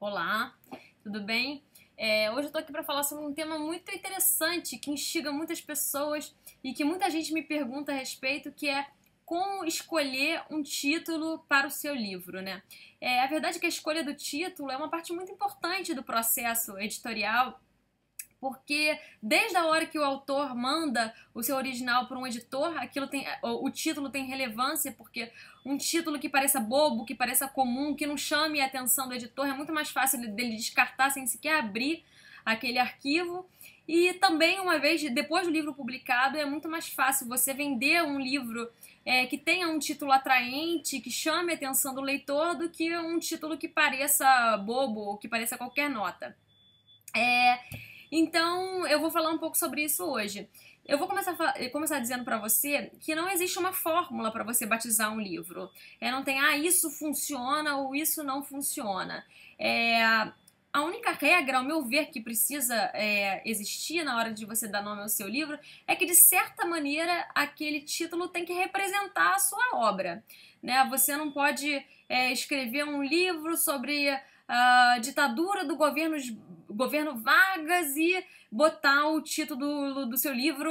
Olá, tudo bem? É, hoje eu tô aqui para falar sobre um tema muito interessante que instiga muitas pessoas e que muita gente me pergunta a respeito, que é como escolher um título para o seu livro, né? É, a verdade é que a escolha do título é uma parte muito importante do processo editorial porque desde a hora que o autor manda o seu original para um editor, aquilo tem, é, o título tem relevância, porque um título que pareça bobo, que pareça comum, que não chame a atenção do editor, é muito mais fácil dele descartar sem sequer abrir aquele arquivo. E também, uma vez depois do livro publicado, é muito mais fácil você vender um livro é, que tenha um título atraente, que chame a atenção do leitor, do que um título que pareça bobo ou que pareça qualquer nota. É, então, eu vou falar um pouco sobre isso hoje. Eu vou começar, eh, começar dizendo para você que não existe uma fórmula para você batizar um livro. É, não tem, ah, isso funciona ou isso não funciona. É, a única regra, ao meu ver, que precisa é, existir na hora de você dar nome ao seu livro é que, de certa maneira, aquele título tem que representar a sua obra. Né? Você não pode é, escrever um livro sobre uh, ditadura do governo, governo Vargas e botar o título do, do seu livro,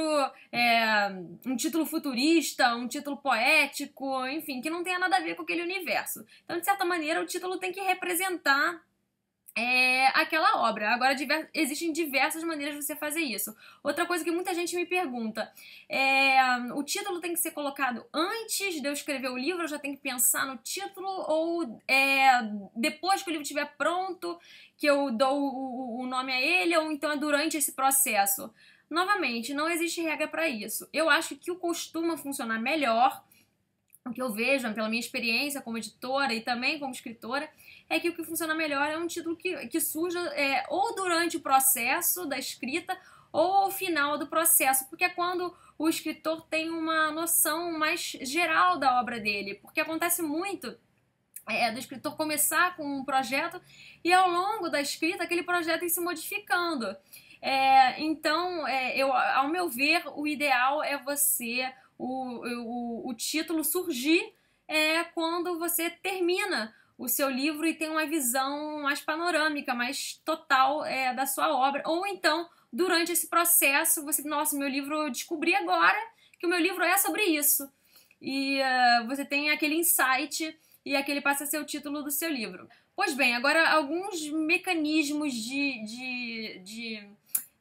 é, um título futurista, um título poético, enfim, que não tenha nada a ver com aquele universo. Então, de certa maneira, o título tem que representar é, aquela obra. Agora, diver, existem diversas maneiras de você fazer isso. Outra coisa que muita gente me pergunta: é, o título tem que ser colocado antes de eu escrever o livro? Eu já tenho que pensar no título? Ou é, depois que o livro estiver pronto, que eu dou o, o nome a ele? Ou então é durante esse processo? Novamente, não existe regra para isso. Eu acho que o costuma funcionar melhor o que eu vejo pela minha experiência como editora e também como escritora é que o que funciona melhor é um título que, que surja é, ou durante o processo da escrita ou ao final do processo, porque é quando o escritor tem uma noção mais geral da obra dele, porque acontece muito é, do escritor começar com um projeto e ao longo da escrita aquele projeto ir se modificando. É, então, é, eu, ao meu ver, o ideal é você o, o, o título surgir é quando você termina o seu livro e tem uma visão mais panorâmica, mais total é, da sua obra. Ou então, durante esse processo, você, nossa, meu livro, eu descobri agora que o meu livro é sobre isso. E uh, você tem aquele insight e aquele passa a ser o título do seu livro. Pois bem, agora alguns mecanismos de. de, de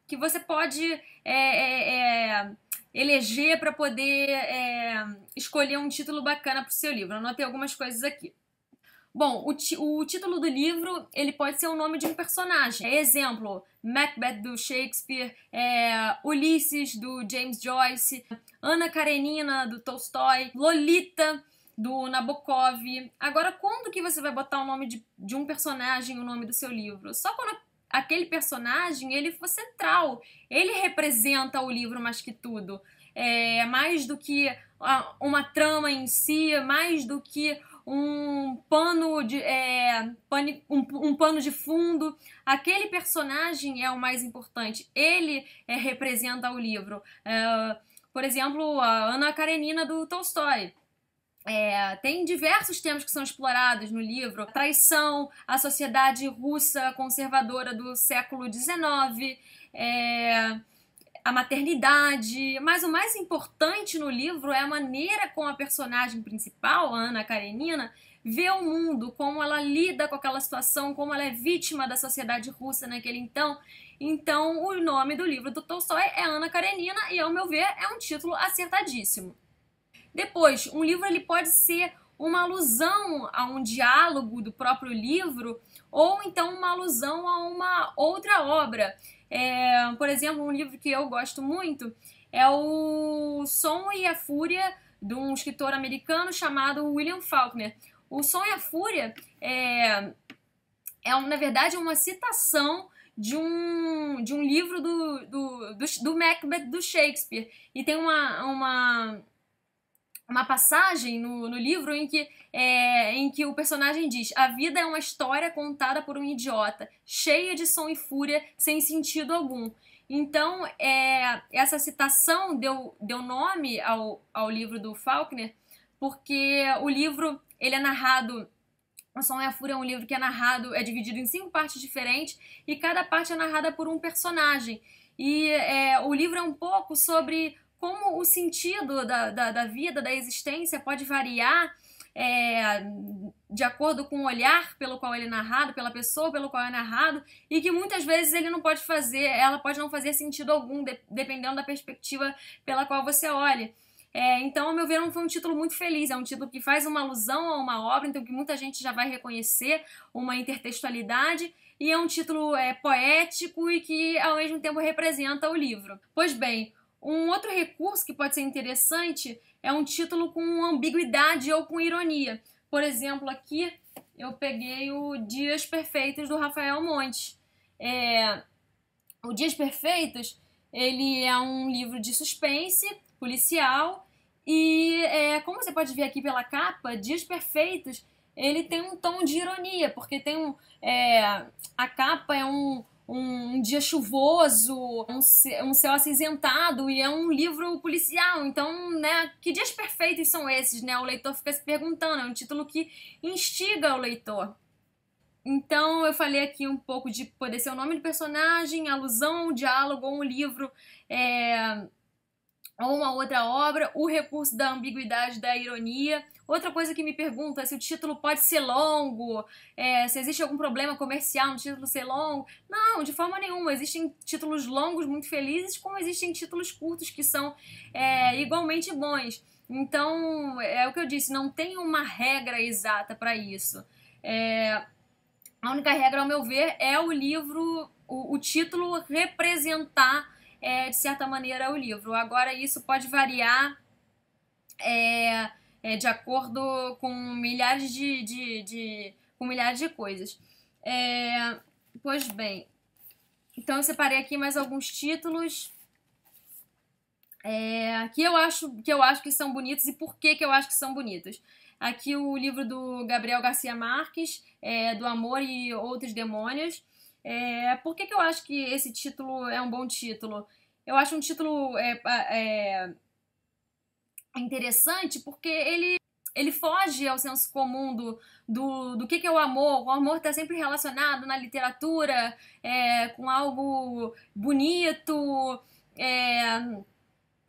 que você pode. É, é, eleger para poder é, escolher um título bacana para o seu livro. Eu anotei algumas coisas aqui. Bom, o, o, título do livro ele pode ser o nome de um personagem. É exemplo, Macbeth do Shakespeare, é, Ulisses do James Joyce, Ana Karenina do Tolstói, Lolita do Nabokov. Agora, quando que você vai botar o nome de, de um personagem o nome do seu livro? Só quando aquele personagem ele foi central, ele representa o livro mais que tudo, é, mais do que uma trama em si, mais do que um pano de é, pane, um, um, pano de fundo. Aquele personagem é o mais importante. Ele é, representa o livro. É, por exemplo, a Ana Karenina do Tolstói. É, tem diversos temas que são explorados no livro: traição, a sociedade russa conservadora do século XIX, é, a maternidade. Mas o mais importante no livro é a maneira como a personagem principal, Ana Karenina, vê o mundo, como ela lida com aquela situação, como ela é vítima da sociedade russa naquele então. Então, o nome do livro do Tolstói é Ana Karenina, e, ao meu ver, é um título acertadíssimo. Depois, um livro ele pode ser uma alusão a um diálogo do próprio livro ou então uma alusão a uma outra obra. É, por exemplo, um livro que eu gosto muito é o Som e a Fúria de um escritor americano chamado William Faulkner. O Som e a Fúria é, é na verdade, uma citação de um, de um livro do, do, do, do Macbeth do Shakespeare. E tem uma, uma, uma passagem no, no livro em que, é, em que o personagem diz: A vida é uma história contada por um idiota, cheia de som e fúria, sem sentido algum. Então, é, essa citação deu, deu nome ao, ao livro do Faulkner, porque o livro ele é narrado. O Som e a Fúria é um livro que é narrado, é dividido em cinco partes diferentes e cada parte é narrada por um personagem. E é, o livro é um pouco sobre como o sentido da, da, da vida, da existência pode variar é, de acordo com o olhar pelo qual ele é narrado, pela pessoa pelo qual é narrado, e que muitas vezes ele não pode fazer, ela pode não fazer sentido algum, de, dependendo da perspectiva pela qual você olha. É, então, ao meu ver, não foi um título muito feliz. É um título que faz uma alusão a uma obra, então que muita gente já vai reconhecer uma intertextualidade. E é um título é, poético e que, ao mesmo tempo, representa o livro. Pois bem, um outro recurso que pode ser interessante é um título com ambiguidade ou com ironia. Por exemplo, aqui eu peguei o Dias Perfeitos do Rafael Montes. É, o Dias Perfeitos ele é um livro de suspense policial e é, como você pode ver aqui pela capa, Dias Perfeitos ele tem um tom de ironia porque tem um é, a capa é um um, dia chuvoso, um, um, céu acinzentado e é um livro policial. Então, né, que dias perfeitos são esses, né? O leitor fica se perguntando, é um título que instiga o leitor. Então, eu falei aqui um pouco de poder ser o nome do personagem, alusão, diálogo, ou um livro. É ou uma outra obra, o recurso da ambiguidade, da ironia. Outra coisa que me pergunta é se o título pode ser longo, é, se existe algum problema comercial no título ser longo. Não, de forma nenhuma. Existem títulos longos muito felizes, como existem títulos curtos que são é, igualmente bons. Então, é o que eu disse, não tem uma regra exata para isso. É, a única regra, ao meu ver, é o livro, o, o título representar é, de certa maneira, o livro. Agora, isso pode variar é, é, de acordo com milhares de, de, de com milhares de coisas. É, pois bem, então eu separei aqui mais alguns títulos é, que, eu acho, que eu acho que são bonitos e por que, que eu acho que são bonitos. Aqui o livro do Gabriel Garcia Marques, é, do Amor e Outros Demônios. É, por que, que eu acho que esse título é um bom título? Eu acho um título é, é, interessante porque ele, ele foge ao senso comum do, do, do que, que é o amor. O amor está sempre relacionado na literatura é, com algo bonito, é,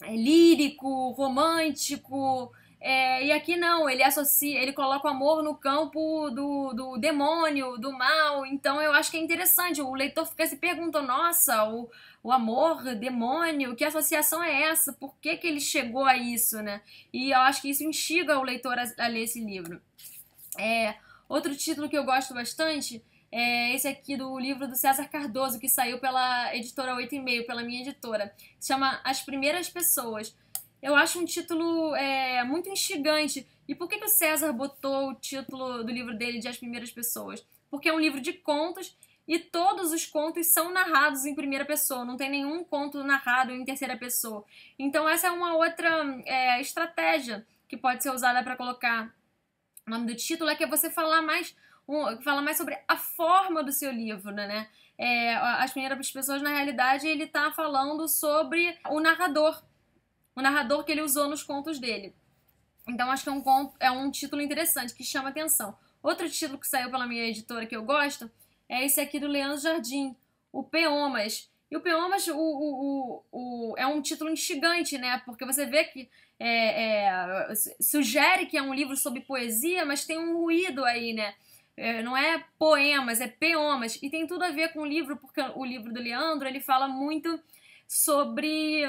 é, lírico, romântico. É, e aqui não, ele associa, ele coloca o amor no campo do, do demônio, do mal. Então eu acho que é interessante. O leitor fica se perguntando: nossa, o, o amor, demônio, que associação é essa? Por que, que ele chegou a isso, né? E eu acho que isso instiga o leitor a, a ler esse livro. É, outro título que eu gosto bastante é esse aqui do livro do César Cardoso, que saiu pela editora 8,5, pela minha editora. Se chama As Primeiras Pessoas eu acho um título é, muito instigante. E por que, que o César botou o título do livro dele de As Primeiras Pessoas? Porque é um livro de contos e todos os contos são narrados em primeira pessoa, não tem nenhum conto narrado em terceira pessoa. Então, essa é uma outra é, estratégia que pode ser usada para colocar o nome do título: é que é você falar mais, um, falar mais sobre a forma do seu livro, né? É, as primeiras pessoas, na realidade, ele está falando sobre o narrador o narrador que ele usou nos contos dele. Então acho que é um, conto, é um título interessante que chama atenção. Outro título que saiu pela minha editora que eu gosto é esse aqui do Leandro Jardim, o Peomas. E o Peomas o, o, o, o é um título instigante, né? Porque você vê que é, é, sugere que é um livro sobre poesia, mas tem um ruído aí, né? É, não é poemas, é peomas. E tem tudo a ver com o livro, porque o livro do Leandro ele fala muito sobre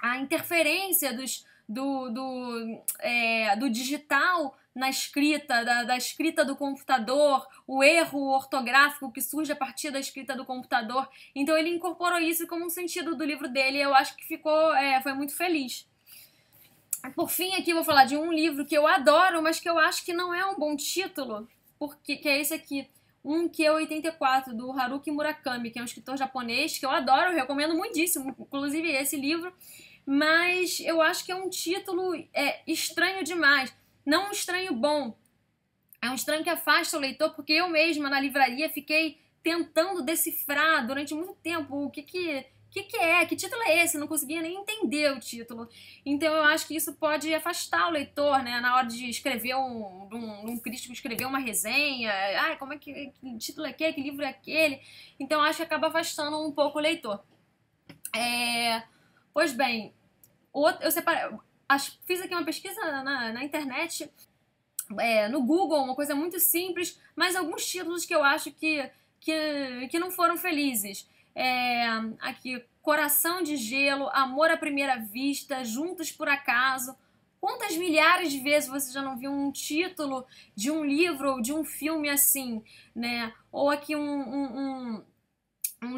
a interferência dos, do, do, é, do digital na escrita, da, da, escrita do computador, o erro ortográfico que surge a partir da escrita do computador. Então ele incorporou isso como um sentido do livro dele e eu acho que ficou, é, foi muito feliz. Por fim, aqui vou falar de um livro que eu adoro, mas que eu acho que não é um bom título, porque que é esse aqui. Um que é 84, do Haruki Murakami, que é um escritor japonês que eu adoro, eu recomendo muitíssimo, inclusive esse livro mas eu acho que é um título é, estranho demais. Não um estranho bom. É um estranho que afasta o leitor, porque eu mesma na livraria fiquei tentando decifrar durante muito tempo o que que. que, que é? Que título é esse? Eu não conseguia nem entender o título. Então eu acho que isso pode afastar o leitor, né? Na hora de escrever um, um, um crítico escrever uma resenha. Ah, como é que, que título é aquele? Que livro é aquele? Então eu acho que acaba afastando um pouco o leitor. É, Pois bem, outro, eu separei, fiz aqui uma pesquisa na, na internet, é, no Google, uma coisa muito simples, mas alguns títulos que eu acho que, que, que não foram felizes. É, aqui, Coração de Gelo, Amor à Primeira Vista, Juntos por Acaso. Quantas milhares de vezes você já não viu um título de um livro ou de um filme assim, né? Ou aqui um, um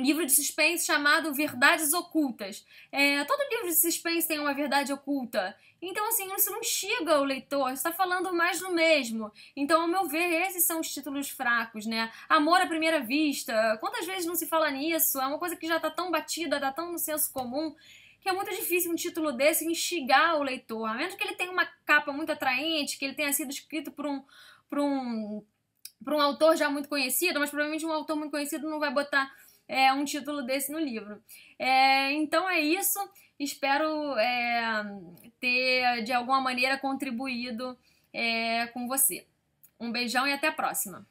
livro de suspense chamado Verdades Ocultas. É, todo livro de suspense tem uma verdade oculta. Então, assim, isso não chega ao leitor, está falando mais do mesmo. Então, ao meu ver, esses são os títulos fracos, né? Amor à primeira vista. Quantas vezes não se fala nisso? É uma coisa que já está tão batida, está tão no senso comum que é muito difícil um título desse instigar o leitor, a menos que ele tenha uma capa muito atraente, que ele tenha sido escrito por um, por um, por um autor já muito conhecido, mas provavelmente um autor muito conhecido não vai botar é, um título desse no livro. É, então é isso. Espero é, ter, de alguma maneira, contribuído é, com você. Um beijão e até a próxima!